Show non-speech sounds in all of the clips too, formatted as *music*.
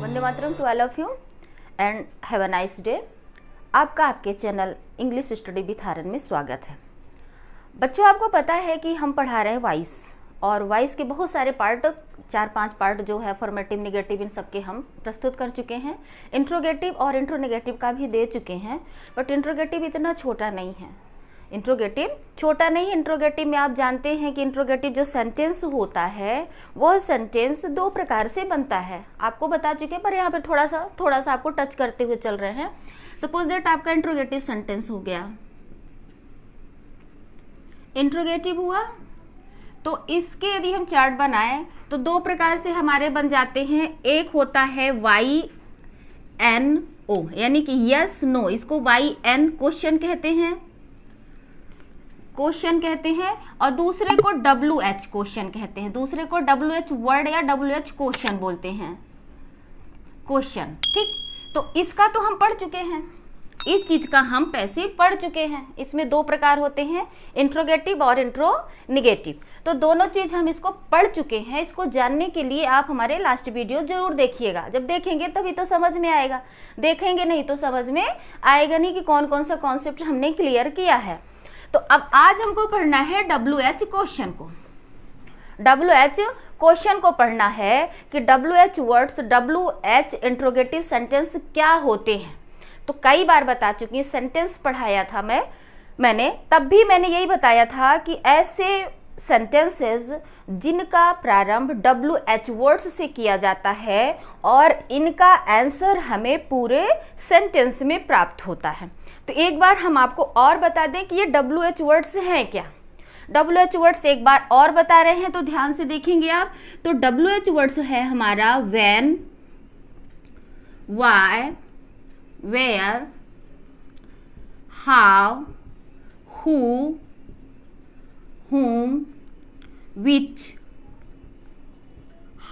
Vande Mataram to all of you and have a nice day आपका आपके channel English study with हारन में स्वागत है बच्चों आपको पता है कि हम पढ़ा रहे हैं वाइस और वाइस के बहुत सारे पार्ट चार पांच पार्ट जो है फॉर्मेटिव निगेटिव इन सबके हम प्रस्तुत कर चुके हैं इंट्रोगेटिव और इंट्रोनेगेटिव का भी दे चुके हैं बट इंट्रोगेटिव इतना छोटा नहीं है इंट्रोगेटिव छोटा नहीं इंट्रोगेटिव में आप जानते हैं कि इंट्रोगेटिव जो सेंटेंस होता है वह सेंटेंस दो प्रकार से बनता है आपको बता चुके पर यहाँ पर थोड़ा सा थोड़ा सा आपको टच करते हुए चल रहे हैं सपोज दैट आपका इंट्रोगेटिव सेंटेंस हो गया इंट्रोगेटिव हुआ तो इसके यदि हम चार्ट बनाए तो दो प्रकार से हमारे बन जाते हैं एक होता है वाई एन ओ यानी कि यस नो इसको वाई एन क्वेश्चन कहते हैं क्वेश्चन कहते हैं और दूसरे को डब्ल्यू एच क्वेश्चन कहते हैं दूसरे को डब्ल्यू एच वर्ड या डब्ल्यू एच क्वेश्चन बोलते हैं क्वेश्चन ठीक तो इसका तो हम पढ़ चुके हैं इस चीज का हम पैसे पढ़ चुके हैं इसमें दो प्रकार होते हैं इंट्रोगेटिव और इंट्रो निगेटिव तो दोनों चीज हम इसको पढ़ चुके हैं इसको जानने के लिए आप हमारे लास्ट वीडियो जरूर देखिएगा जब देखेंगे तभी तो समझ में आएगा देखेंगे नहीं तो समझ में आएगा नहीं कि कौन कौन सा कॉन्सेप्ट हमने क्लियर किया है तो अब आज हमको पढ़ना है डब्ल्यू एच क्वेश्चन को डब्ल्यू एच क्वेश्चन को पढ़ना है कि W H words W H interrogative sentence क्या होते हैं तो कई बार बता चुकी हूँ सेंटेंस पढ़ाया था मैं मैंने तब भी मैंने यही बताया था कि ऐसे सेंटेंसेस जिनका प्रारंभ डब्ल्यू एच वर्ड्स से किया जाता है और इनका आंसर हमें पूरे सेंटेंस में प्राप्त होता है तो एक बार हम आपको और बता दें कि ये डब्ल्यू एच वर्ड्स हैं क्या डब्ल्यू एच वर्ड्स एक बार और बता रहे हैं तो ध्यान से देखेंगे आप तो डब्ल्यू एच वर्ड्स है हमारा when why where how who whom which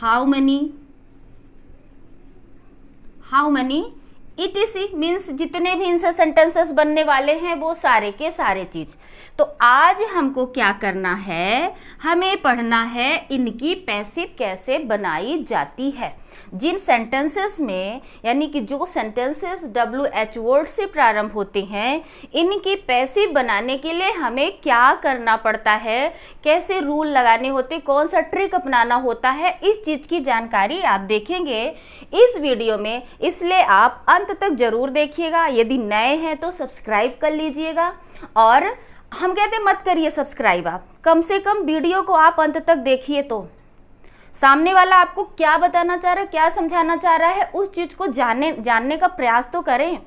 how many how many is means जितने भी इनसे सेंटेंसेस बनने वाले हैं वो सारे के सारे चीज तो आज हमको क्या करना है हमें पढ़ना है इनकी पैसिव कैसे बनाई जाती है जिन सेंटेंसेस में यानी कि जो सेंटेंसेस डब्ल्यू एच वर्ड से प्रारंभ होते हैं इनके पैसिव बनाने के लिए हमें क्या करना पड़ता है कैसे रूल लगाने होते कौन सा ट्रिक अपनाना होता है इस चीज़ की जानकारी आप देखेंगे इस वीडियो में इसलिए आप अंत तक ज़रूर देखिएगा यदि नए हैं तो सब्सक्राइब कर लीजिएगा और हम कहते मत करिए सब्सक्राइब आप कम से कम वीडियो को आप अंत तक देखिए तो सामने वाला आपको क्या बताना चाह रहा है क्या समझाना चाह रहा है उस चीज़ को जानने जानने का प्रयास तो करें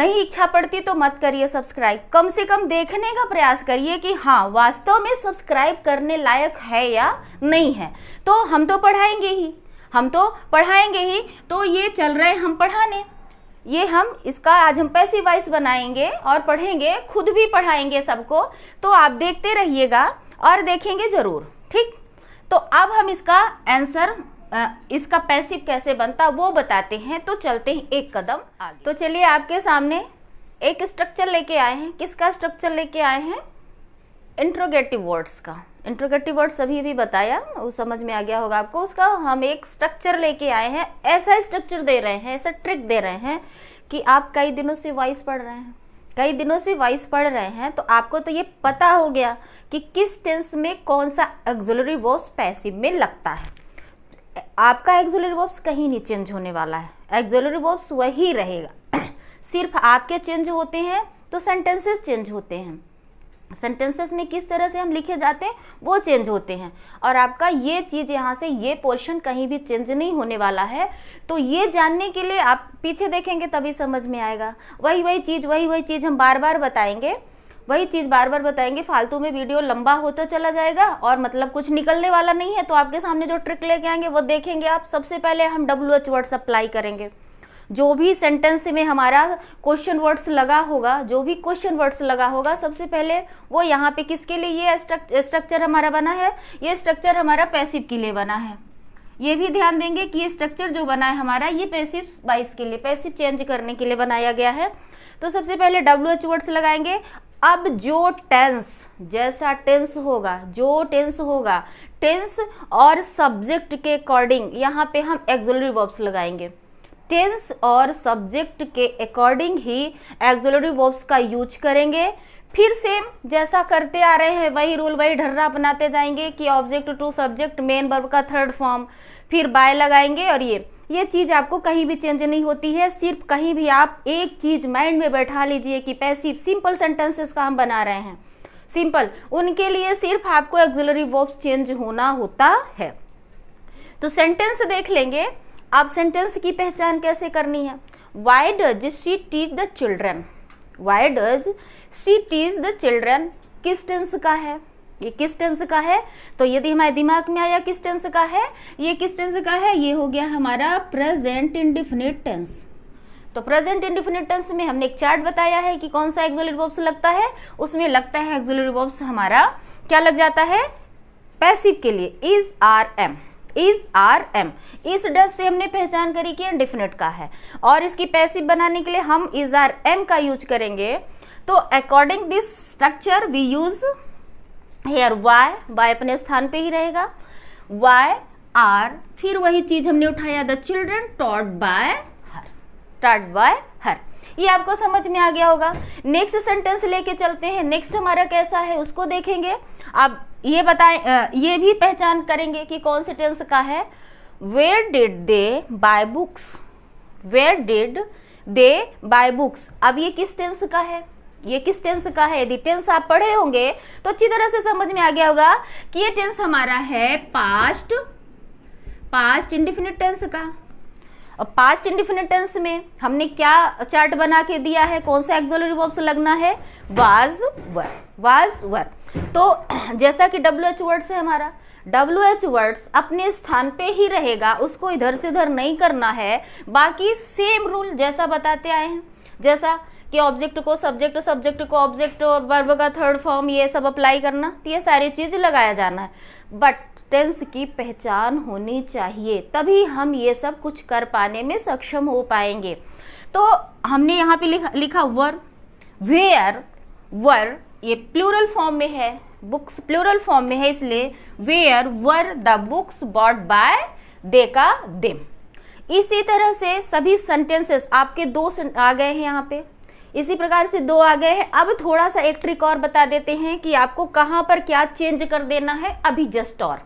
नहीं इच्छा पड़ती तो मत करिए सब्सक्राइब कम से कम देखने का प्रयास करिए कि हाँ वास्तव में सब्सक्राइब करने लायक है या नहीं है तो हम तो पढ़ाएंगे ही हम तो पढ़ाएंगे ही तो ये चल रहे हम पढ़ाने ये हम इसका आज हम पैसे वाइस बनाएंगे और पढ़ेंगे खुद भी पढ़ाएंगे सबको तो आप देखते रहिएगा और देखेंगे ज़रूर ठीक तो अब हम इसका आंसर इसका पैसिव कैसे बनता वो बताते हैं तो चलते हैं एक कदम आगे तो चलिए आपके सामने एक स्ट्रक्चर लेके आए हैं किसका स्ट्रक्चर लेके आए हैं इंट्रोगेटिव वर्ड्स का इंट्रोगेटिव वर्ड सभी भी बताया वो समझ में आ गया होगा आपको उसका हम एक स्ट्रक्चर लेके आए हैं ऐसा स्ट्रक्चर दे रहे हैं ऐसा ट्रिक दे रहे हैं कि आप कई दिनों से वॉइस पढ़ रहे हैं कई दिनों से वाइस पढ़ रहे हैं तो आपको तो ये पता हो गया कि किस टेंस में कौन सा एक्जुलरी वर्ब्स पैसिव में लगता है आपका एक्जुलरी वर्ब्स कहीं नहीं चेंज होने वाला है एक्जुलरी वर्ब्स वही रहेगा *clears throat* सिर्फ आपके चेंज होते हैं तो सेंटेंसेस चेंज होते हैं सेंटेंसेस में किस तरह से हम लिखे जाते हैं वो चेंज होते हैं और आपका ये चीज़ यहाँ से ये पोर्शन कहीं भी चेंज नहीं होने वाला है तो ये जानने के लिए आप पीछे देखेंगे तभी समझ में आएगा वही वही चीज़ वही वही चीज़ हम बार बार बताएंगे वही चीज़ बार बार बताएंगे फालतू में वीडियो लंबा होता तो चला जाएगा और मतलब कुछ निकलने वाला नहीं है तो आपके सामने जो ट्रिक लेके आएंगे वो देखेंगे आप सबसे पहले हम डब्ल्यू एच वर्ड्स अप्लाई करेंगे जो भी सेंटेंस में हमारा क्वेश्चन वर्ड्स लगा होगा जो भी क्वेश्चन वर्ड्स लगा होगा सबसे पहले वो यहाँ पे किसके लिए ये स्ट्रक्चर हमारा बना है ये स्ट्रक्चर हमारा पैसिव के लिए बना है ये भी ध्यान देंगे कि ये स्ट्रक्चर जो बना है हमारा ये पैसिव बाइस के लिए पैसिव चेंज करने के लिए बनाया गया है तो सबसे पहले डब्ल्यू एच वर्ड्स लगाएंगे अब जो टेंस जैसा टेंस होगा जो टेंस होगा टेंस और सब्जेक्ट के अकॉर्डिंग यहाँ पे हम एक्जलरी वर्ब्स लगाएंगे टेंस और सब्जेक्ट के अकॉर्डिंग ही एक्जोलरी वर्ब्स का यूज करेंगे फिर सेम जैसा करते आ रहे हैं वही रूल वही ढर्रा अपनाते जाएंगे कि object to subject main verb का थर्ड फॉर्म फिर बाय लगाएंगे और ये ये चीज़ आपको कहीं भी चेंज नहीं होती है सिर्फ कहीं भी आप एक चीज़ माइंड में बैठा लीजिए कि पैसिव सिंपल सेंटेंसेस का हम बना रहे हैं सिंपल उनके लिए सिर्फ आपको एक्जिलरी वर्ब्स चेंज होना होता है तो सेंटेंस देख लेंगे अब सेंटेंस की पहचान कैसे करनी है why does she teach the children why does she teach the children किस टेंस का है ये किस टेंस का है तो यदि हमारे दिमाग में आया किस टेंस का है ये किस टेंस का है ये हो गया हमारा प्रेजेंट इंडिफिनिट टेंस तो प्रेजेंट इंडिफिनिट टेंस में हमने एक चार्ट बताया है कि कौन सा एक्सोलरी वर्ब्स लगता है उसमें लगता है एक्सोलरी वर्ब्स हमारा क्या लग जाता है पैसिव के लिए is are am is are am is does से हमने पहचान करी कि डिफिनेट का है और इसकी पैसिव बनाने के लिए हम इज आर एम का यूज करेंगे तो according this structure we use here why why अपने स्थान पे ही रहेगा वाई आर फिर वही चीज हमने उठाया the children taught by her taught by her ये आपको समझ में आ गया होगा नेक्स्ट सेंटेंस लेके चलते हैं नेक्स्ट हमारा कैसा है उसको देखेंगे अब ये बताएं ये भी पहचान करेंगे कि कौन से टेंस का है where did they buy books where did they buy books अब ये किस टेंस का है ये किस टेंस का है यदि टेंस आप पढ़े होंगे तो अच्छी तरह से समझ में आ गया होगा कि ये टेंस हमारा है पास्ट पास्ट इंडिफिनिट टेंस का और पास्ट इंडिफिनिट टेंस में हमने क्या चार्ट बना के दिया है कौन सा एक्जोलरी वर्ब्स लगना है वाज वर वाज वर तो जैसा कि डब्ल्यू एच वर्ड्स है हमारा डब्ल्यू एच वर्ड्स अपने स्थान पे ही रहेगा उसको इधर से उधर नहीं करना है बाकी सेम रूल जैसा बताते आए हैं जैसा कि ऑब्जेक्ट को सब्जेक्ट सब्जेक्ट को ऑब्जेक्ट वर्ब का थर्ड फॉर्म ये सब अप्लाई करना ये सारी चीज़ लगाया जाना है बट टेंस की पहचान होनी चाहिए तभी हम ये सब कुछ कर पाने में सक्षम हो पाएंगे तो हमने यहाँ पे लिखा लिखा वर वेयर वर ये प्लूरल फॉर्म में है बुक्स प्लूरल फॉर्म में है इसलिए where were the books bought by they का देम इसी तरह से सभी सेंटेंसेस आपके दो आ गए हैं यहाँ पे इसी प्रकार से दो आ गए हैं अब थोड़ा सा एक ट्रिक और बता देते हैं कि आपको कहाँ पर क्या चेंज कर देना है अभी जस्ट और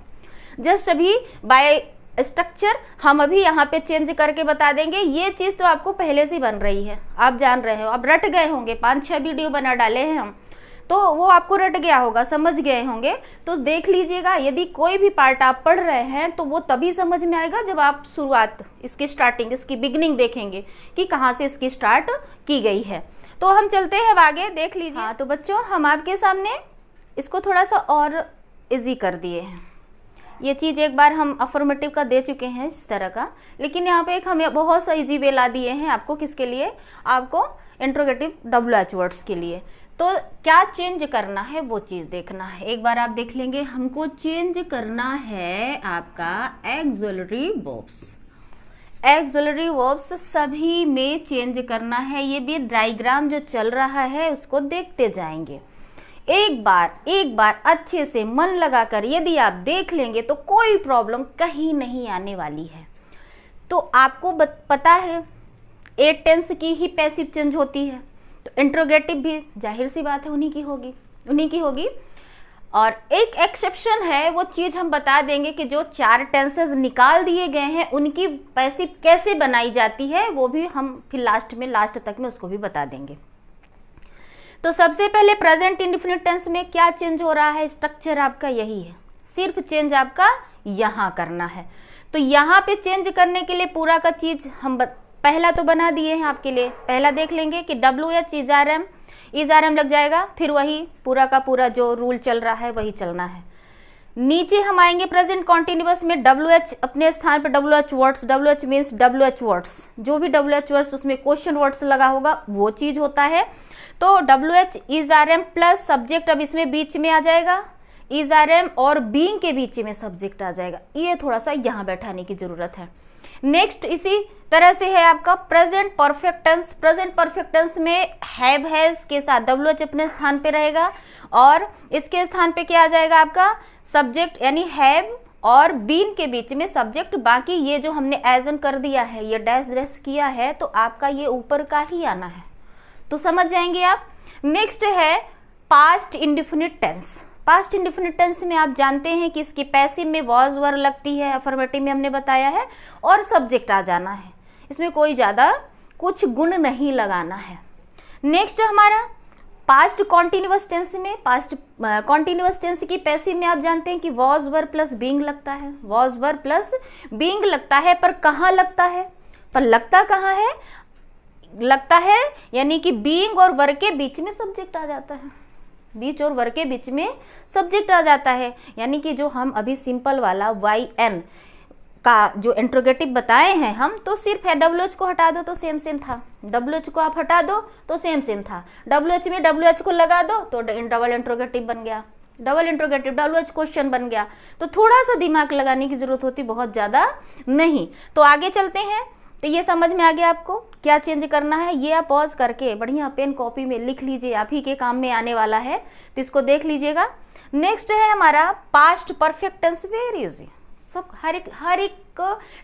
जस्ट अभी बाय स्ट्रक्चर हम अभी यहाँ पे चेंज करके बता देंगे ये चीज़ तो आपको पहले से बन रही है आप जान रहे हो आप रट गए होंगे पाँच छः वीडियो बना डाले हैं हम तो वो आपको रट गया होगा समझ गए होंगे तो देख लीजिएगा यदि कोई भी पार्ट आप पढ़ रहे हैं तो वो तभी समझ में आएगा जब आप शुरुआत इसकी स्टार्टिंग इसकी बिगनिंग देखेंगे कि कहाँ से इसकी स्टार्ट की गई है तो हम चलते हैं आगे देख लीजिए हाँ तो बच्चों हम आपके सामने इसको थोड़ा सा और इजी कर दिए हैं ये चीज़ एक बार हम अफॉर्मेटिव का दे चुके हैं इस तरह का लेकिन यहाँ पे एक हमें बहुत सा इजी वे ला दिए हैं आपको किसके लिए आपको इंट्रोगेटिव डब्ल्यू एच वर्ड्स के लिए तो क्या चेंज करना है वो चीज़ देखना है एक बार आप देख लेंगे हमको चेंज करना है आपका एक्जोलरी वर्ब्स एक्जोलरी वर्ब्स सभी में चेंज करना है ये भी डायग्राम जो चल रहा है उसको देखते जाएंगे एक बार एक बार अच्छे से मन लगाकर यदि आप देख लेंगे तो कोई प्रॉब्लम कहीं नहीं आने वाली है तो आपको पता है एट टेंस की ही पैसिव चेंज होती है तो इंट्रोगेटिव भी जाहिर सी बात है उन्हीं की होगी उन्हीं की होगी और एक एक्सेप्शन है वो चीज़ हम बता देंगे कि जो चार टेंसेज निकाल दिए गए हैं उनकी पैसिव कैसे बनाई जाती है वो भी हम फिर लास्ट में लास्ट तक में उसको भी बता देंगे तो सबसे पहले प्रेजेंट इंडिफिनिट टेंस में क्या चेंज हो रहा है स्ट्रक्चर आपका यही है सिर्फ चेंज आपका यहाँ करना है तो यहाँ पे चेंज करने के लिए पूरा का चीज़ हम पहला तो बना दिए हैं आपके लिए पहला देख लेंगे कि W H is are am is are am लग जाएगा फिर वही पूरा का पूरा जो रूल चल रहा है वही चलना है नीचे हम आएंगे प्रेजेंट कॉन्टिन्यूस में डब्ल्यू एच अपने स्थान पर W H words W H means W H words जो भी डब्ल्यू एच वर्ड्स उसमें क्वेश्चन वर्ड्स लगा होगा वो चीज़ होता है तो W H is are am plus subject अब इसमें बीच में आ जाएगा इज आर एम और बींग के बीच में सब्जेक्ट आ जाएगा ये थोड़ा सा यहाँ बैठाने की ज़रूरत है नेक्स्ट इसी तरह से है आपका प्रेजेंट परफेक्टेंस प्रेजेंट परफेक्टेंस में हैव हैज के साथ डब्ल्यू एच अपने स्थान पे रहेगा और इसके स्थान पे क्या आ जाएगा आपका सब्जेक्ट यानी हैव और बीन के बीच में सब्जेक्ट बाकी ये जो हमने एजन कर दिया है ये डैश ड्रेस किया है तो आपका ये ऊपर का ही आना है तो समझ जाएंगे आप नेक्स्ट है past indefinite tense past indefinite tense में आप जानते हैं कि इसकी पैसिव में वॉज वर लगती है अफर्मेटिव में हमने बताया है और सब्जेक्ट आ जाना है इसमें कोई ज़्यादा कुछ गुण नहीं लगाना है नेक्स्ट हमारा पास्ट कॉन्टिन्यूस टेंस में पास्ट कॉन्टिन्यूस टेंस की पैसिव में आप जानते हैं कि वॉज वर प्लस बींग लगता है वॉज वर प्लस बींग लगता है पर कहाँ लगता है पर लगता कहाँ है लगता है यानी कि बींग और वर के बीच में सब्जेक्ट आ जाता है बीच और वर्ग के बीच में सब्जेक्ट आ जाता है यानी कि जो हम अभी सिंपल वाला वाई एन का जो इंट्रोगेटिव बताए हैं हम तो सिर्फ है डब्ल्यू एच को हटा दो तो सेम सेम था डब्ल्यू एच को आप हटा दो तो सेम सेम था डब्ल्यू एच में डब्ल्यू एच को लगा दो तो डबल इंट्रोगेटिव बन गया double interrogative W H question बन गया तो थोड़ा सा दिमाग लगाने की जरूरत होती बहुत ज़्यादा नहीं तो आगे चलते हैं तो ये समझ में आ गया आपको क्या चेंज करना है ये आप पॉज करके बढ़िया पेन कॉपी में लिख लीजिए आप ही के काम में आने वाला है तो इसको देख लीजिएगा नेक्स्ट है हमारा past perfect tense very easy सब हर एक हर एक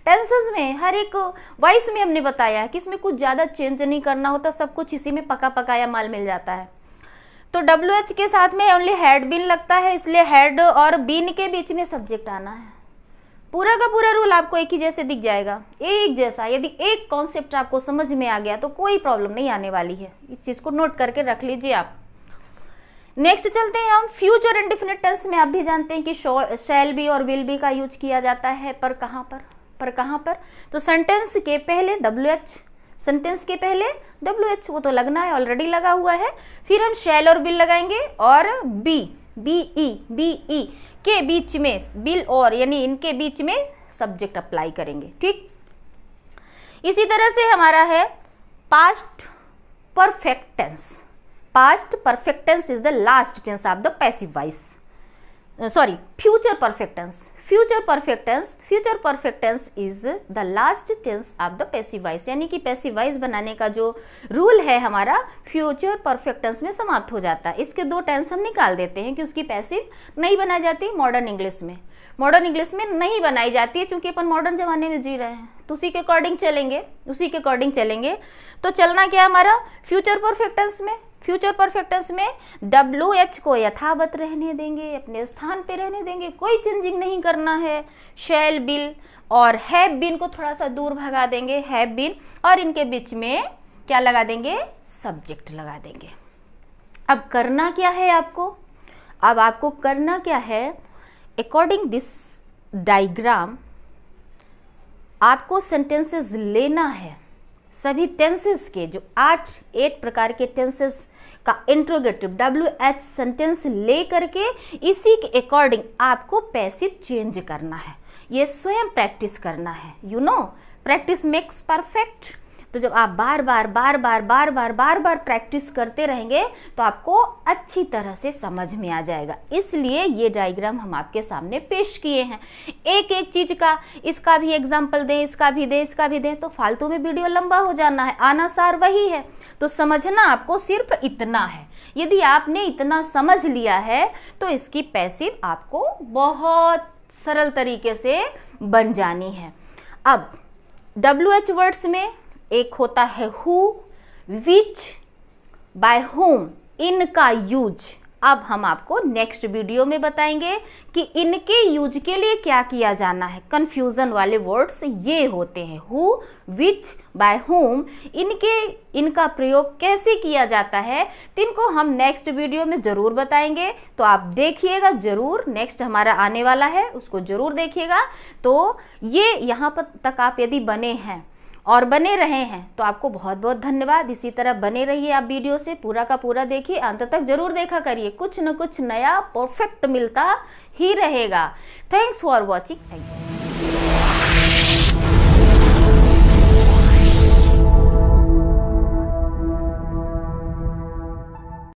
टेंसेज में हर एक वॉइस में हमने बताया है कि इसमें कुछ ज़्यादा चेंज नहीं करना होता सब कुछ इसी में पका पकाया माल मिल जाता है तो डब्ल्यू एच के साथ में ओनली हेड बिन लगता है इसलिए हेड और बिन के बीच में सब्जेक्ट आना है पूरा का पूरा रूल आपको एक ही जैसे दिख जाएगा एक जैसा यदि एक कॉन्सेप्ट आपको समझ में आ गया तो कोई प्रॉब्लम नहीं आने वाली है इस चीज़ को नोट करके रख लीजिए आप नेक्स्ट चलते हैं हम फ्यूचर इंडिफिनिट टेंस में आप भी जानते हैं कि शैल बी और विल बी का यूज किया जाता है पर कहां पर पर कहां पर तो सेंटेंस के पहले डब्ल्यू एच सेंटेंस के पहले डब्ल्यू एच वो तो लगना है ऑलरेडी लगा हुआ है फिर हम शैल और बिल लगाएंगे और बी बीई बीई के बीच में बिल और यानी इनके बीच में सब्जेक्ट अप्लाई करेंगे ठीक इसी तरह से हमारा है past perfect tense past perfect tense is the last tense of the passive voice sorry future perfect tense future perfect tense future perfect tense is the last tense of the passive voice यानी कि passive voice बनाने का जो rule है हमारा future perfect tense में समाप्त हो जाता है इसके दो टेंस हम निकाल देते हैं कि उसकी पैसिव नहीं बनाई जाती मॉडर्न इंग्लिश में मॉडर्न इंग्लिश में नहीं बनाई जाती है चूंकि अपन मॉडर्न ज़माने में जी रहे हैं तो उसी के अकॉर्डिंग चलेंगे उसी के अकॉर्डिंग चलेंगे तो चलना क्या है हमारा फ्यूचर परफेक्टेंस में फ्यूचर परफेक्ट में डब्ल्यू एच को यथावत रहने देंगे अपने स्थान पे रहने देंगे कोई चेंजिंग नहीं करना है शेल बिल और हैव बिन को थोड़ा सा दूर भगा देंगे हैव बिन और इनके बीच में क्या लगा देंगे सब्जेक्ट लगा देंगे अब करना क्या है आपको अब आपको करना क्या है अकॉर्डिंग दिस डाइग्राम आपको सेंटेंसेस लेना है सभी टेंसेस के जो आठ एट प्रकार के टेंसेस का इंट्रोगेटिव डब्ल्यू एच सेंटेंस ले करके इसी के अकॉर्डिंग आपको पैसिव चेंज करना है ये स्वयं प्रैक्टिस करना है you know practice makes perfect तो जब आप बार बार बार बार बार बार बार बार प्रैक्टिस करते रहेंगे तो आपको अच्छी तरह से समझ में आ जाएगा इसलिए ये डायग्राम हम आपके सामने पेश किए हैं एक एक चीज़ का इसका भी एग्जाम्पल दें इसका भी दें इसका भी दें तो फालतू में वीडियो लंबा हो जाना है आनासार वही है तो समझना आपको सिर्फ इतना है यदि आपने इतना समझ लिया है तो इसकी पैसिव आपको बहुत सरल तरीके से बन जानी है अब डब्ल्यू एच वर्ड्स में एक होता है हु विच बाय होम इनका यूज अब हम आपको नेक्स्ट वीडियो में बताएंगे कि इनके यूज के लिए क्या किया जाना है कन्फ्यूज़न वाले वर्ड्स ये होते हैं हु विच बाय होम इनके इनका प्रयोग कैसे किया जाता है तो इनको हम नेक्स्ट वीडियो में ज़रूर बताएंगे तो आप देखिएगा ज़रूर नेक्स्ट हमारा आने वाला है उसको ज़रूर देखिएगा तो ये यहाँ पर तक आप यदि बने हैं और बने रहे हैं तो आपको बहुत बहुत धन्यवाद इसी तरह बने रहिए आप वीडियो से पूरा का पूरा देखिए अंत तक जरूर देखा करिए कुछ न कुछ नया परफेक्ट मिलता ही रहेगा thanks for watching thank you